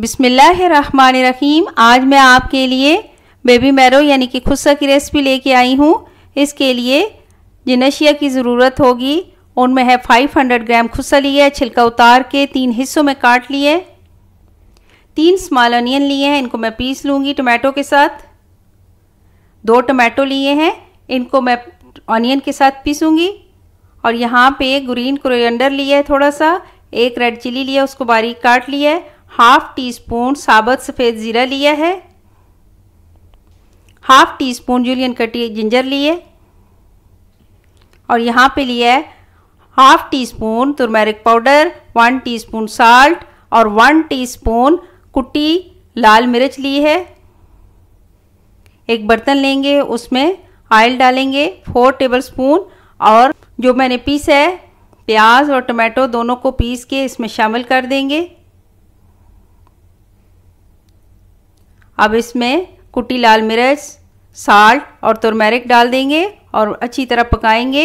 बिसमीम आज मैं आपके लिए बेबी मैरो यानी कि खुस्सा की रेसिपी लेके आई हूँ इसके लिए जिनशिया की ज़रूरत होगी उनमें है 500 ग्राम खुस्सा लिया छिलका उतार के तीन हिस्सों में काट लिए तीन स्मॉल अनियन लिए हैं इनको मैं पीस लूँगी टमाटो के साथ दो टमाटो लिए हैं इनको मैं ऑनियन के साथ पीसूँगी और यहाँ पे ग्रीन क्रोयंडर लिया है थोड़ा सा एक रेड चिली लिया उसको बारीक काट लिया है हाफ टी स्पून साबुत सफ़ेद ज़ीरा लिया है हाफ टी स्पून जूलियन कटी जिंजर लिए और यहाँ पे लिया है half teaspoon turmeric powder one teaspoon salt और वन टी स्पून कुटी लाल मिर्च ली है एक बर्तन लेंगे उसमें ऑयल डालेंगे फोर टेबलस्पून और जो मैंने पीस है प्याज और टमाटो दोनों को पीस के इसमें शामिल कर देंगे अब इसमें कुटी लाल मिर्च साल्ट और तुरमेरिक डाल देंगे और अच्छी तरह पकाएंगे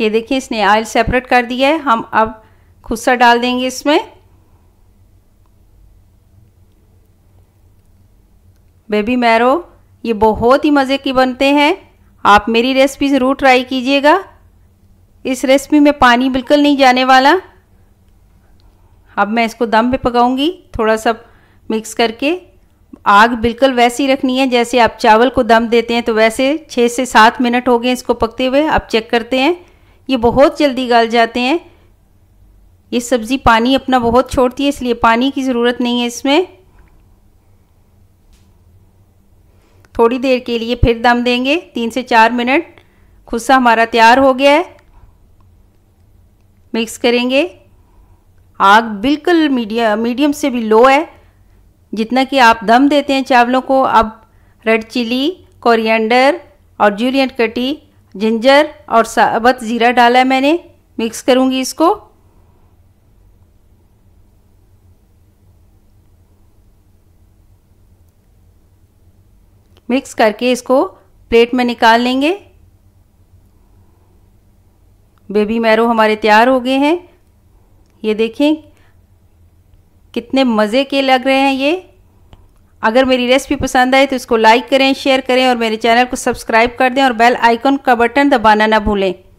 ये देखिए इसने ऑयल सेपरेट कर दिया है हम अब खुस्सा डाल देंगे इसमें बेबी मैरो ये बहुत ही मज़े की बनते हैं आप मेरी रेसिपी ज़रूर ट्राई कीजिएगा इस रेसिपी में पानी बिल्कुल नहीं जाने वाला अब मैं इसको दम पे पकाऊंगी थोड़ा सा मिक्स करके आग बिल्कुल वैसी रखनी है जैसे आप चावल को दम देते हैं तो वैसे छः से सात मिनट हो गए इसको पकते हुए अब चेक करते हैं ये बहुत जल्दी गल जाते हैं ये सब्ज़ी पानी अपना बहुत छोड़ती है इसलिए पानी की ज़रूरत नहीं है इसमें थोड़ी देर के लिए फिर दम देंगे तीन से चार मिनट खुस्सा हमारा तैयार हो गया है मिक्स करेंगे आग बिल्कुल मीडिया मीडियम से भी लो है जितना कि आप दम देते हैं चावलों को अब रेड चिली कोरिएंडर और जूलियन कटी जिंजर और साबत ज़ीरा डाला है मैंने मिक्स करूँगी इसको मिक्स करके इसको प्लेट में निकाल लेंगे बेबी मैरो हमारे तैयार हो गए हैं ये देखें कितने मज़े के लग रहे हैं ये अगर मेरी रेसिपी पसंद आए तो इसको लाइक करें शेयर करें और मेरे चैनल को सब्सक्राइब कर दें और बेल आइकन का बटन दबाना ना भूलें